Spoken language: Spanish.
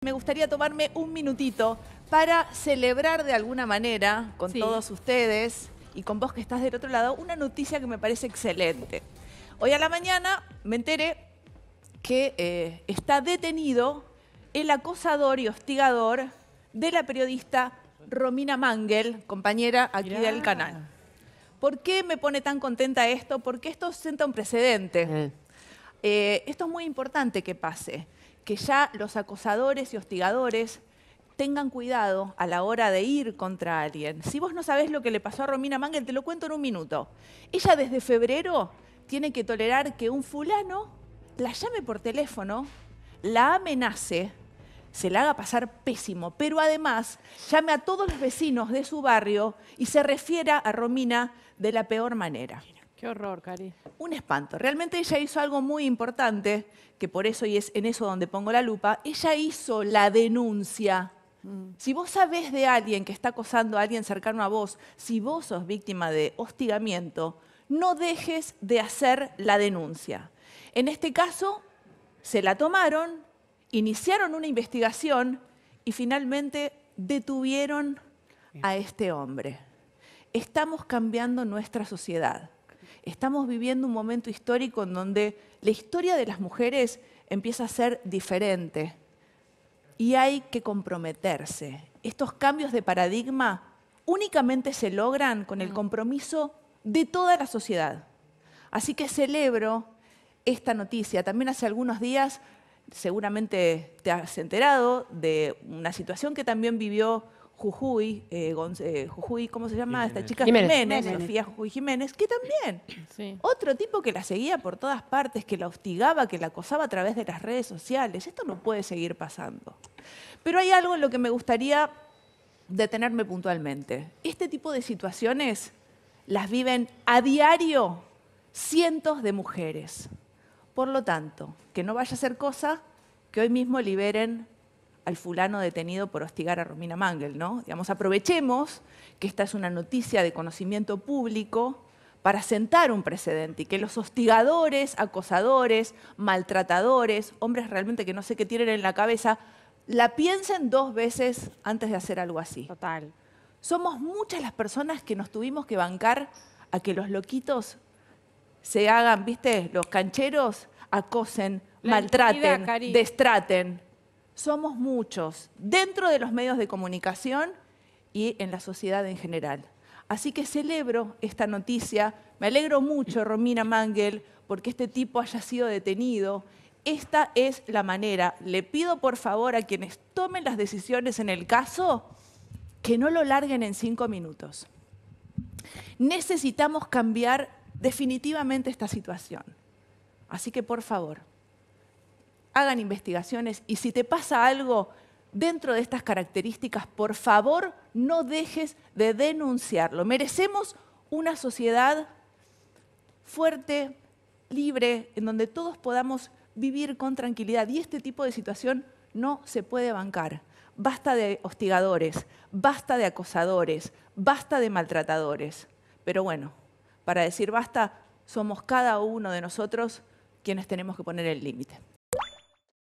Me gustaría tomarme un minutito para celebrar de alguna manera con todos ustedes y con vos que estás del otro lado una noticia que me parece excelente. Hoy a la mañana me enteré que eh, está detenido el acosador y hostigador de la periodista Romina Mangel, compañera aquí del canal. ¿Por qué me pone tan contenta esto? Porque esto sienta un precedente. Eh. Eh, esto es muy importante que pase, que ya los acosadores y hostigadores tengan cuidado a la hora de ir contra alguien. Si vos no sabés lo que le pasó a Romina Mangel, te lo cuento en un minuto. Ella desde febrero tiene que tolerar que un fulano la llame por teléfono, la amenace, se la haga pasar pésimo, pero además llame a todos los vecinos de su barrio y se refiera a Romina de la peor manera. Qué horror, Cari. Un espanto. Realmente ella hizo algo muy importante, que por eso, y es en eso donde pongo la lupa, ella hizo la denuncia. Mm. Si vos sabés de alguien que está acosando a alguien cercano a vos, si vos sos víctima de hostigamiento, no dejes de hacer la denuncia. En este caso, se la tomaron, iniciaron una investigación y finalmente detuvieron a este hombre. Estamos cambiando nuestra sociedad estamos viviendo un momento histórico en donde la historia de las mujeres empieza a ser diferente y hay que comprometerse. Estos cambios de paradigma únicamente se logran con el mm. compromiso de toda la sociedad. Así que celebro esta noticia. También hace algunos días, seguramente te has enterado, de una situación que también vivió Jujuy, eh, eh, Jujuy, ¿cómo se llama? Esta chica Jiménez, Sofía Jujuy Jiménez, que también. Otro tipo que la seguía por todas partes, que la hostigaba, que la acosaba a través de las redes sociales. Esto no puede seguir pasando. Pero hay algo en lo que me gustaría detenerme puntualmente. Este tipo de situaciones las viven a diario cientos de mujeres. Por lo tanto, que no vaya a ser cosa que hoy mismo liberen al fulano detenido por hostigar a Romina Mangel, ¿no? Digamos, aprovechemos que esta es una noticia de conocimiento público para sentar un precedente y que los hostigadores, acosadores, maltratadores, hombres realmente que no sé qué tienen en la cabeza, la piensen dos veces antes de hacer algo así. Total. Somos muchas las personas que nos tuvimos que bancar a que los loquitos se hagan, viste, los cancheros acosen, maltraten, destraten somos muchos dentro de los medios de comunicación y en la sociedad en general. Así que celebro esta noticia, me alegro mucho, Romina Mangel, porque este tipo haya sido detenido. Esta es la manera. Le pido por favor a quienes tomen las decisiones en el caso que no lo larguen en cinco minutos. Necesitamos cambiar definitivamente esta situación. Así que por favor, hagan investigaciones y si te pasa algo dentro de estas características, por favor, no dejes de denunciarlo. Merecemos una sociedad fuerte, libre, en donde todos podamos vivir con tranquilidad y este tipo de situación no se puede bancar. Basta de hostigadores, basta de acosadores, basta de maltratadores. Pero bueno, para decir basta, somos cada uno de nosotros quienes tenemos que poner el límite.